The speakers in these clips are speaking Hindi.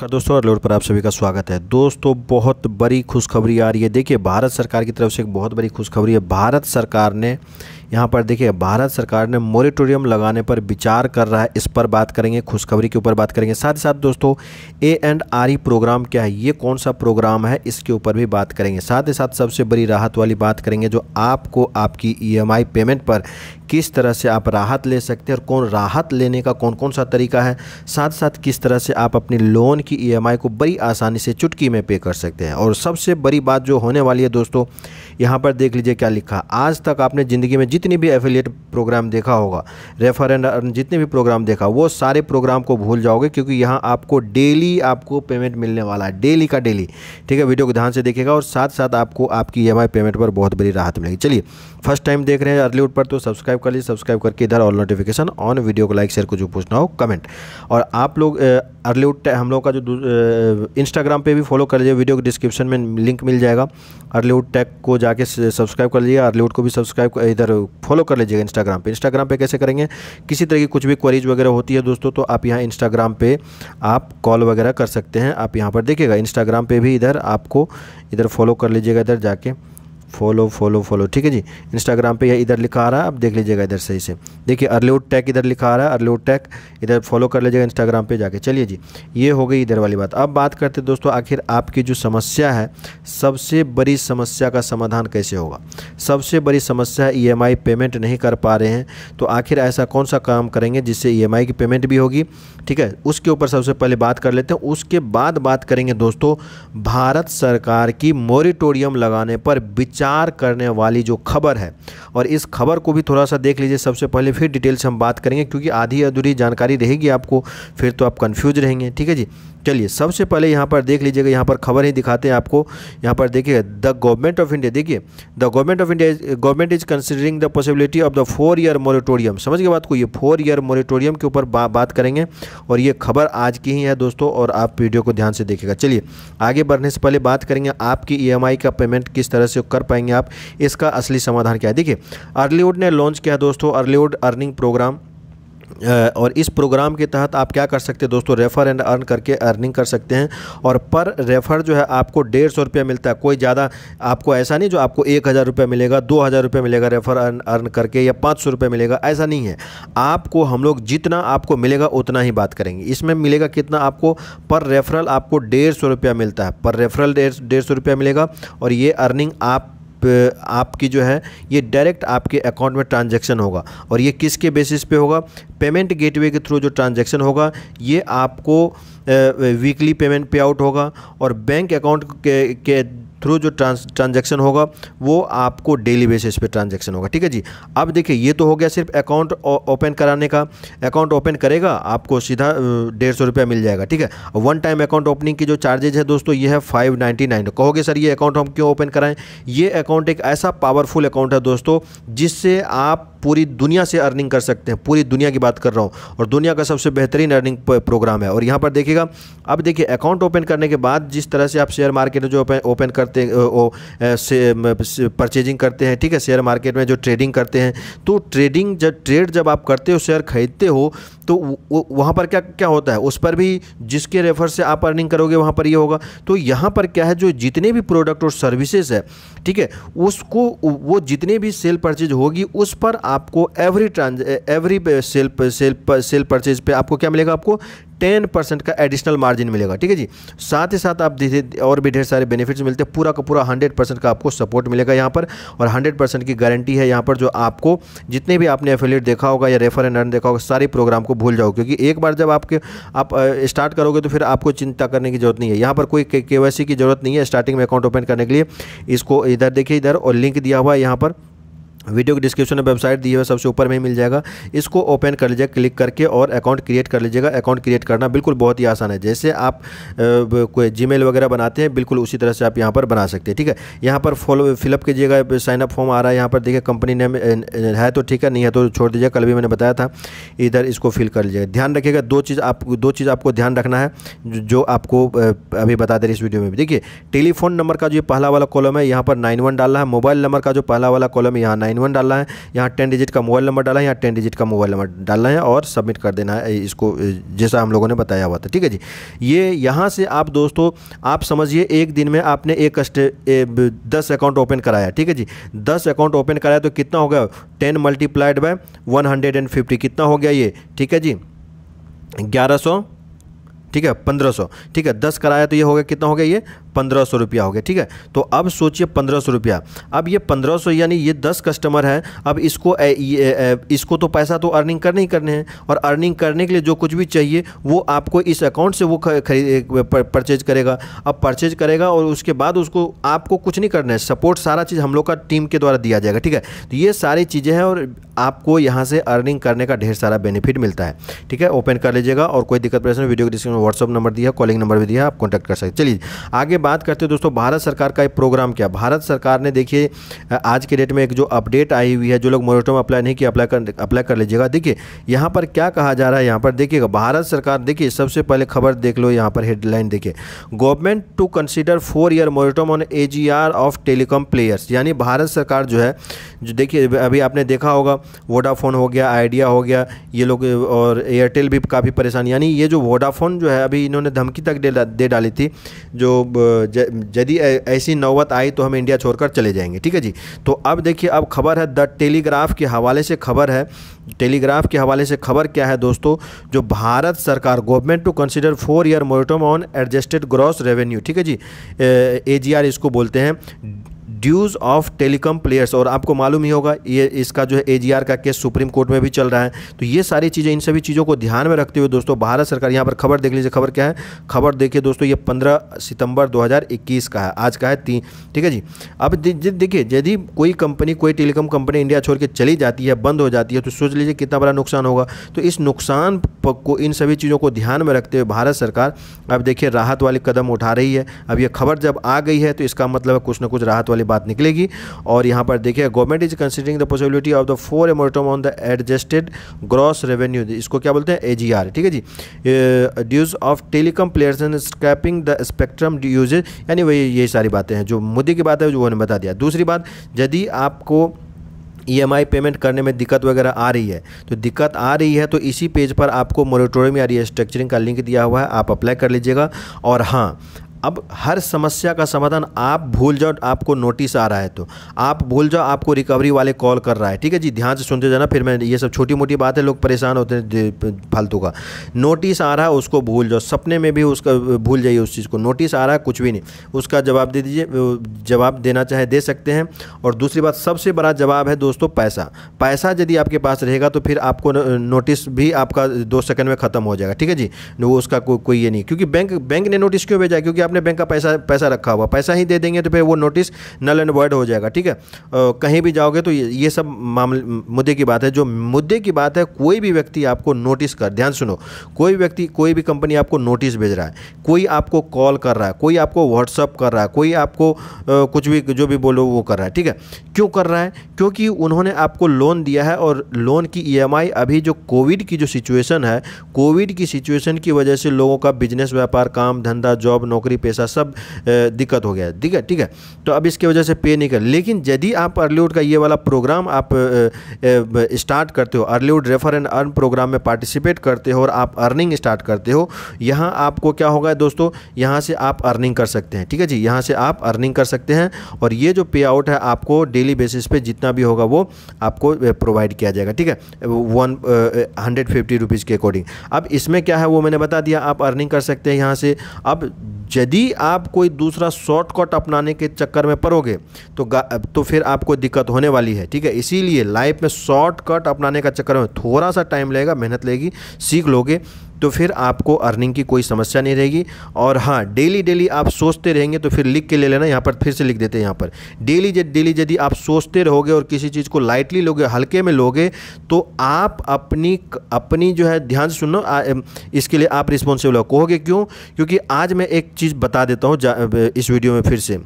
नमस्कार दोस्तों और लोड पर आप सभी का स्वागत है दोस्तों बहुत बड़ी खुशखबरी आ रही है देखिए भारत सरकार की तरफ से एक बहुत बड़ी खुशखबरी है भारत सरकार ने यहाँ पर देखिए भारत सरकार ने मोरिटोरियम लगाने पर विचार कर रहा है इस पर बात करेंगे खुशखबरी के ऊपर बात करेंगे साथ ही साथ दोस्तों A and R E program क्या है ये कौन सा प्रोग्राम है इसके ऊपर भी बात करेंगे साथ ही साथ सबसे बड़ी राहत वाली बात करेंगे जो आपको आपकी ई पेमेंट पर किस तरह से आप राहत ले सकते हैं और कौन राहत लेने का कौन कौन सा तरीका है साथ साथ किस तरह से आप अपनी लोन की ईएमआई को बड़ी आसानी से चुटकी में पे कर सकते हैं और सबसे बड़ी बात जो होने वाली है दोस्तों यहाँ पर देख लीजिए क्या लिखा आज तक आपने ज़िंदगी में जिस जितने भी एफिलिएट प्रोग्राम देखा होगा रेफर एंड अर्न जितने भी प्रोग्राम देखा वो सारे प्रोग्राम को भूल जाओगे क्योंकि यहाँ आपको डेली आपको पेमेंट मिलने वाला है डेली का डेली ठीक है वीडियो को ध्यान से देखेगा और साथ साथ आपको आपकी ई e पेमेंट पर बहुत बड़ी राहत मिलेगी चलिए फर्स्ट टाइम देख रहे हैं अर्लीवुड पर तो सब्सक्राइब कर लीजिए सब्सक्राइब करके इधर ऑल नोटिफिकेशन ऑन वीडियो को लाइक शेयर को जो पूछना हो कमेंट और आप लोग अर्लीवुड हम लोग का जो इंस्टाग्राम पे भी फॉलो कर लीजिए वीडियो के डिस्क्रिप्शन में लिंक मिल जाएगा अर्लीवुड टैग को जाके सब्सक्राइब कर लीजिए अर्लीवुड को भी सब्सक्राइब इधर फॉलो कर लीजिएगा इंस्टाग्राम पे इंस्टाग्राम पे कैसे करेंगे किसी तरह की कुछ भी क्वारीज वगैरह होती है दोस्तों तो आप यहाँ इंस्टाग्राम पे आप कॉल वगैरह कर सकते हैं आप यहाँ पर देखिएगा इंस्टाग्राम पे भी इधर आपको इधर फॉलो कर लीजिएगा इधर जाके फॉलो फॉलो फॉलो ठीक है जी इंस्टाग्राम पे यह इधर लिखा आ रहा है आप देख लीजिएगा इधर सही से देखिए अर्लीवुड टैग इधर लिखा आ रहा है अर्लीवुड टैग इधर फॉलो कर लीजिएगा इंस्टाग्राम पे जाके चलिए जी ये हो गई इधर वाली बात अब बात करते दोस्तों आखिर आपकी जो समस्या है सबसे बड़ी समस्या का समाधान कैसे होगा सबसे बड़ी समस्या है ई e पेमेंट नहीं कर पा रहे हैं तो आखिर ऐसा कौन सा काम करेंगे जिससे ई e की पेमेंट भी होगी ठीक है उसके ऊपर सबसे पहले बात कर लेते हैं उसके बाद बात करेंगे दोस्तों भारत सरकार की मोरिटोरियम लगाने पर बिच विचार करने वाली जो खबर है और इस खबर को भी थोड़ा सा देख लीजिए सबसे पहले फिर डिटेल से हम बात करेंगे क्योंकि आधी अधूरी जानकारी रहेगी आपको फिर तो आप कन्फ्यूज रहेंगे ठीक है जी चलिए सबसे पहले यहाँ पर देख लीजिएगा यहाँ पर खबर ही दिखाते हैं आपको यहाँ पर देखिए द गवर्नमेंट ऑफ इंडिया देखिए the government of India government is considering the possibility of the four year moratorium समझ गए बात को ये फोर ईयर मॉरेटोरियम के ऊपर बा, बात करेंगे और ये खबर आज की ही है दोस्तों और आप वीडियो को ध्यान से देखेगा चलिए आगे बढ़ने से पहले बात करेंगे आपकी ई e का पेमेंट किस तरह से कर पाएंगे आप इसका असली समाधान क्या है देखिए अर्लीवुड ने लॉन्च किया दोस्तों अर्लीवुड अर्निंग प्रोग्राम और इस प्रोग्राम के तहत आप क्या कर सकते हैं दोस्तों रेफ़र एंड अर्न करके अर्निंग कर सकते हैं और पर रेफ़र जो है आपको डेढ़ सौ रुपया मिलता है कोई ज़्यादा आपको ऐसा नहीं जो आपको एक हज़ार रुपया मिलेगा दो हज़ार रुपया मिलेगा रेफ़र अर्न अर्न करके या पाँच सौ रुपया मिलेगा ऐसा नहीं है आपको हम लोग जितना आपको मिलेगा उतना ही बात करेंगे इसमें मिलेगा कितना आपको पर रेफरल आपको डेढ़ सौ रुपया मिलता है पर रेफरल डेढ़ सौ रुपया मिलेगा और ये अर्निंग आप आपकी जो है ये डायरेक्ट आपके अकाउंट में ट्रांजैक्शन होगा और ये किसके बेसिस पे होगा पेमेंट गेटवे के थ्रू जो ट्रांजैक्शन होगा ये आपको वीकली पेमेंट पे आउट होगा और बैंक अकाउंट के, के थ्रू जो ट्रांजैक्शन होगा वो आपको डेली बेसिस पे ट्रांजैक्शन होगा ठीक है जी अब देखिए ये तो हो गया सिर्फ अकाउंट ओपन कराने का अकाउंट ओपन करेगा आपको सीधा डेढ़ सौ रुपया मिल जाएगा ठीक है वन टाइम अकाउंट ओपनिंग की जो चार्जेज है दोस्तों ये है फाइव नाइन्टी नाइन कहोगे सर ये अकाउंट हम क्यों ओपन कराएं ये अकाउंट एक ऐसा पावरफुल अकाउंट है दोस्तों जिससे आप पूरी दुनिया से अर्निंग कर सकते हैं पूरी दुनिया की बात कर रहा हूँ और दुनिया का सबसे बेहतरीन अर्निंग प्रोग्राम है और यहाँ पर देखिएगा अब देखिए अकाउंट ओपन करने के बाद जिस तरह से आप शेयर मार्केट जो ओपन कर करते हैं परचेजिंग करते हैं ठीक है शेयर मार्केट में जो ट्रेडिंग करते हैं तो ट्रेडिंग जब ट्रेड जब आप करते हो शेयर खरीदते हो तो वहाँ पर क्या क्या होता है उस पर भी जिसके रेफर से आप अर्निंग करोगे वहाँ पर ये होगा तो यहाँ पर क्या है जो जितने भी प्रोडक्ट और सर्विसेज है ठीक है उसको वो जितने भी सेल परचेज होगी उस पर आपको every trans every sale sale sale purchase पे आपको क्या मिलेगा आपको टेन परसेंट का एडिशनल मार्जिन मिलेगा ठीक है जी साथ ही साथ आप धीरे और भी ढेर सारे बेनिफिट्स मिलते हैं पूरा का पूरा हंड्रेड परसेंट का आपको सपोर्ट मिलेगा यहाँ पर और हंड्रेड परसेंट की गारंटी है यहाँ पर जो आपको जितने भी आपने एफिलेट देखा होगा या रेफर एंड अर्न देखा होगा सारे प्रोग्राम को भूल जाओ क्योंकि एक बार जब आपके आप स्टार्ट करोगे तो फिर आपको चिंता करने की जरूरत नहीं है यहाँ पर कोई के की जरूरत नहीं है स्टार्टिंग में अकाउंट ओपन करने के लिए इसको इधर देखिए इधर और लिंक दिया हुआ है यहाँ पर वीडियो के डिस्क्रिप्शन में वेबसाइट दी है सबसे ऊपर में ही मिल जाएगा इसको ओपन कर लीजिएगा क्लिक करके और अकाउंट क्रिएट कर लीजिएगा अकाउंट क्रिएट करना बिल्कुल बहुत ही आसान है जैसे आप कोई जी वगैरह बनाते हैं बिल्कुल उसी तरह से आप यहाँ पर बना सकते हैं ठीक है यहाँ पर फॉलो फिलअप कीजिएगा साइनअप फॉर्म आ रहा है यहाँ पर देखिए कंपनी नेम है तो ठीक है नहीं है तो छोड़ दीजिएगा कल भी मैंने बताया था इधर इसको फिल कर लीजिएगा ध्यान रखिएगा दो चीज़ आप दो चीज़ आपको ध्यान रखना है जो आपको अभी बता दे रही इस वीडियो में देखिए टेलीफोन नंबर का जो पहला वाला कॉलम है यहाँ पर नाइन डालना है मोबाइल नंबर का जो पहला वाला कॉलम है यहाँ नाइन वन डालना है यहाँ टेन डिजिट का मोबाइल नंबर डाला है यहाँ टेन डिजिट का मोबाइल नंबर डालना है और सबमिट कर देना है इसको जैसा हम लोगों ने बताया हुआ था ठीक है जी ये यहाँ से आप दोस्तों आप समझिए एक दिन में आपने एक कस्ट दस अकाउंट ओपन कराया ठीक है जी दस अकाउंट ओपन कराया तो कितना हो गया ten multiplied by one hundred and fifty कितना हो गया ये ठीक है जी ग्यारह सौ ठीक है पंद्रह सौ ठीक है दस कराया तो ये हो गया कितना हो गया ये पंद्रह सौ रुपया हो गया ठीक है तो अब सोचिए पंद्रह सौ रुपया अब ये पंद्रह सौ यानी ये दस कस्टमर है अब इसको ए, ए, ए, इसको तो पैसा तो अर्निंग करने ही करने हैं और अर्निंग करने के लिए जो कुछ भी चाहिए वो आपको इस अकाउंट से वो खरीद परचेज करेगा अब परचेज करेगा और उसके बाद उसको आपको कुछ नहीं करना है सपोर्ट सारा चीज़ हम लोग का टीम के द्वारा दिया जाएगा ठीक है तो ये सारी चीज़ें हैं और आपको यहाँ से अर्निंग करने का ढेर सारा बेनिफिट मिलता है ठीक है ओपन कर लीजिएगा और कोई दिक्कत परेशानी वीडियो के डिस्क्रिप्शन में व्हाट्सअप नंबर दिया कॉलिंग नंबर भी दिया आप कॉन्टैक्ट कर सकते चलिए आगे बात करते हैं दोस्तों भारत सरकार का एक प्रोग्राम क्या भारत सरकार ने देखिए आज के डेट में एक जो अपडेट आई हुई है जो लोग में अप्लाई नहीं किया अप्लाई कर अप्लाई कर लीजिएगा देखिए यहाँ पर क्या कहा जा रहा है यहाँ पर देखिएगा भारत सरकार देखिए सबसे पहले खबर देख लो यहाँ पर हेडलाइन देखिए government to consider four year moratorium on a of telecom players यानी भारत सरकार जो है जो देखिए अभी आपने देखा होगा वोडाफोन हो गया आइडिया हो गया ये लोग और एयरटेल भी काफ़ी परेशान यानी ये जो वोडाफोन जो है अभी इन्होंने धमकी तक दे डाली थी जो यदि ऐसी नौबत आई तो हम इंडिया छोड़कर चले जाएंगे ठीक है जी तो अब देखिए अब खबर है द टेलीग्राफ के हवाले से खबर है टेलीग्राफ के हवाले से खबर क्या है दोस्तों जो भारत सरकार government to consider four year moratorium on adjusted gross revenue ठीक है जी ए जी आर इसको बोलते हैं ड्यूज ऑफ टेलीकॉम प्लेयर्स और आपको मालूम ही होगा ये इसका जो है एजीआर का केस सुप्रीम कोर्ट में भी चल रहा है तो ये सारी चीज़ें इन सभी चीज़ों को ध्यान में रखते हुए दोस्तों भारत सरकार यहाँ पर खबर देख लीजिए खबर क्या है खबर देखिए दोस्तों ये पंद्रह सितंबर 2021 का है आज का है तीन ठीक है जी अब देखिए यदि कोई कंपनी कोई टेलीकॉम कंपनी इंडिया छोड़ के चली जाती है बंद हो जाती है तो सोच लीजिए कितना बड़ा नुकसान होगा तो इस नुकसान को इन सभी चीज़ों को ध्यान में रखते हुए भारत सरकार अब देखिए राहत वाले कदम उठा रही है अब ये खबर जब आ गई है तो इसका मतलब कुछ ना कुछ राहत वाली बात निकलेगी और यहाँ पर देखिए government is considering the possibility of the four moratorium on the adjusted gross revenue इसको क्या बोलते हैं ए ठीक है जी dues of telecom players and scrapping the spectrum usage यानी वही ये सारी बातें हैं जो मुद्दे की बात है जो उन्होंने बता दिया दूसरी बात यदि आपको ई e पेमेंट करने में दिक्कत वगैरह आ रही है तो दिक्कत आ रही है तो इसी पेज पर आपको मोरेटोरियम या रिस्ट्रक्चरिंग का लिंक दिया हुआ है आप अप्लाई कर लीजिएगा और हाँ अब हर समस्या का समाधान आप भूल जाओ आपको नोटिस आ रहा है तो आप भूल जाओ आपको रिकवरी वाले कॉल कर रहा है ठीक है जी ध्यान से सुनते जाना फिर मैं ये सब छोटी मोटी बात है लोग परेशान होते हैं फालतू का नोटिस आ रहा है उसको भूल जाओ सपने में भी उसका भूल जाइए उस चीज़ को नोटिस आ रहा है कुछ भी नहीं उसका जवाब दे दीजिए जवाब देना चाहे दे सकते हैं और दूसरी बात सबसे बड़ा जवाब है दोस्तों पैसा पैसा यदि आपके पास रहेगा तो फिर आपको नोटिस भी आपका दो सेकंड में ख़त्म हो जाएगा ठीक है जी वो उसका कोई ये नहीं क्योंकि बैंक बैंक ने नोटिस क्यों भेजा क्योंकि आपने बैंक का पैसा पैसा रखा हुआ पैसा ही दे देंगे तो फिर वो नोटिस नल एंड वर्ड हो जाएगा ठीक है कहीं भी जाओगे तो ये, सब मामले मुद्दे की बात है जो मुद्दे की बात है कोई भी व्यक्ति आपको नोटिस कर ध्यान सुनो कोई व्यक्ति कोई भी कंपनी आपको नोटिस भेज रहा है कोई आपको कॉल कर रहा है कोई आपको व्हाट्सअप कर रहा है कोई आपको कुछ भी जो भी बोलो वो कर रहा है ठीक है क्यों कर रहा है क्योंकि उन्होंने आपको लोन दिया है और लोन की ईएमआई e अभी जो कोविड की जो सिचुएशन है कोविड की सिचुएशन की वजह से लोगों का बिजनेस व्यापार काम धंधा जॉब नौकरी पैसा सब दिक्कत हो गया ठीक है ठीक है तो अब इसकी वजह से पे नहीं कर लेकिन यदि आप अर्लीवुड का ये वाला प्रोग्राम आप स्टार्ट करते हो अर्लीवुड रेफर एंड अर्न प्रोग्राम में पार्टिसिपेट करते हो और आप अर्निंग स्टार्ट करते हो यहाँ आपको क्या होगा दोस्तों यहाँ से आप अर्निंग कर सकते हैं ठीक है जी यहाँ से आप अर्निंग कर सकते हैं और ये जो पे आउट है आपको डेली बेसिस पे जितना भी होगा वो आपको प्रोवाइड किया जाएगा ठीक है वन हंड्रेड फिफ्टी रुपीज़ के अकॉर्डिंग अब इसमें क्या है वो मैंने बता दिया आप अर्निंग कर सकते हैं यहाँ से अब यदि आप कोई दूसरा शॉर्टकट अपनाने के चक्कर में पड़ोगे तो तो फिर आपको दिक्कत होने वाली है ठीक है इसीलिए लाइफ में शॉर्टकट अपनाने का चक्कर में थोड़ा सा टाइम लेगा मेहनत लेगी सीख लोगे तो फिर आपको अर्निंग की कोई समस्या नहीं रहेगी और हाँ डेली डेली आप सोचते रहेंगे तो फिर लिख के ले लेना यहाँ पर फिर से लिख देते हैं यहाँ पर डेली डेली यदि आप सोचते रहोगे और किसी चीज़ को लाइटली लोगे हल्के में लोगे तो आप अपनी अपनी जो है ध्यान से सुनो इसके लिए आप रिस्पॉन्सिबल हो कहोगे क्यों क्योंकि आज मैं एक चीज़ बता देता हूँ इस वीडियो में फिर से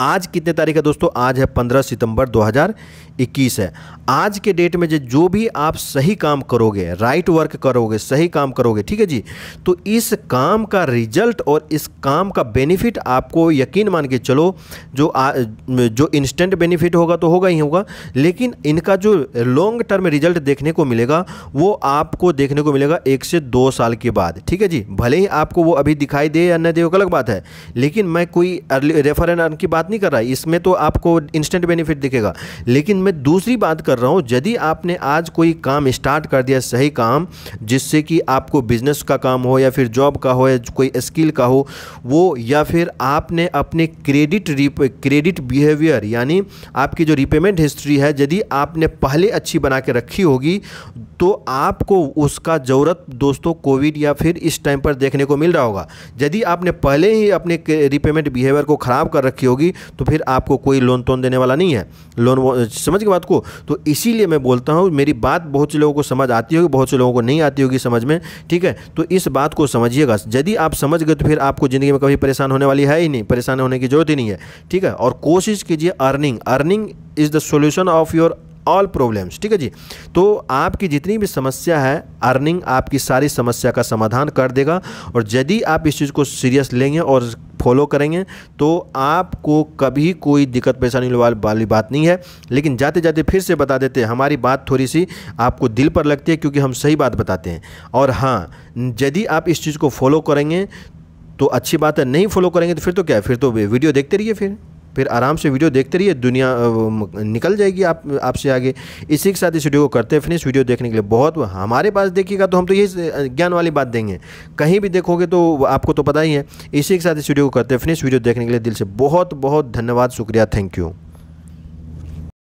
आज कितने तारीख है दोस्तों आज है 15 सितंबर 2021 है आज के डेट में जो भी आप सही काम करोगे राइट वर्क करोगे सही काम करोगे ठीक है जी तो इस काम का रिजल्ट और इस काम का बेनिफिट आपको यकीन मान के चलो जो आ, जो इंस्टेंट बेनिफिट होगा तो होगा ही होगा लेकिन इनका जो लॉन्ग टर्म रिजल्ट देखने को मिलेगा वो आपको देखने को मिलेगा एक से दो साल के बाद ठीक है जी भले ही आपको वो अभी दिखाई दे या न दे अलग बात है लेकिन मैं कोई रेफर एंड अर्न की बात बात नहीं कर रहा इसमें तो आपको इंस्टेंट बेनिफिट दिखेगा लेकिन मैं दूसरी बात कर रहा हूँ यदि आपने आज कोई काम स्टार्ट कर दिया सही काम जिससे कि आपको बिजनेस का काम हो या फिर जॉब का हो या कोई स्किल का हो वो या फिर आपने अपने क्रेडिट क्रेडिट बिहेवियर यानी आपकी जो रिपेमेंट हिस्ट्री है यदि आपने पहले अच्छी बना के रखी होगी तो आपको उसका ज़रूरत दोस्तों कोविड या फिर इस टाइम पर देखने को मिल रहा होगा यदि आपने पहले ही अपने रिपेमेंट बिहेवियर को ख़राब कर रखी होगी तो फिर आपको कोई लोन तोन देने वाला नहीं है लोन समझ के बात को तो इसीलिए मैं बोलता हूँ मेरी बात बहुत से लोगों को समझ आती होगी बहुत से लोगों को नहीं आती होगी समझ में ठीक है तो इस बात को समझिएगा यदि आप समझ गए तो फिर आपको ज़िंदगी में कभी परेशान होने वाली है ही नहीं परेशान होने की ज़रूरत ही नहीं है ठीक है और कोशिश कीजिए earning earning is the solution of your all problems ठीक है जी तो आपकी जितनी भी समस्या है अर्निंग आपकी सारी समस्या का समाधान कर देगा और यदि आप इस चीज़ को सीरियस लेंगे और फॉलो करेंगे तो आपको कभी कोई दिक्कत परेशानी वाली बात नहीं है लेकिन जाते जाते फिर से बता देते हैं हमारी बात थोड़ी सी आपको दिल पर लगती है क्योंकि हम सही बात बताते हैं और हाँ यदि आप इस चीज़ को फॉलो करेंगे तो अच्छी बात है नहीं फॉलो करेंगे तो फिर तो क्या है फिर तो वीडियो देखते रहिए फिर फिर आराम से वीडियो देखते रहिए दुनिया निकल जाएगी आप आपसे आगे इसी के साथ इस वीडियो को करते हैं फिनिश वीडियो देखने के लिए बहुत हमारे पास देखिएगा तो हम तो यही ज्ञान वाली बात देंगे कहीं भी देखोगे तो आपको तो पता ही है इसी के साथ इस वीडियो को करते हैं फिनिश वीडियो देखने के लिए दिल से बहुत बहुत धन्यवाद शुक्रिया थैंक यू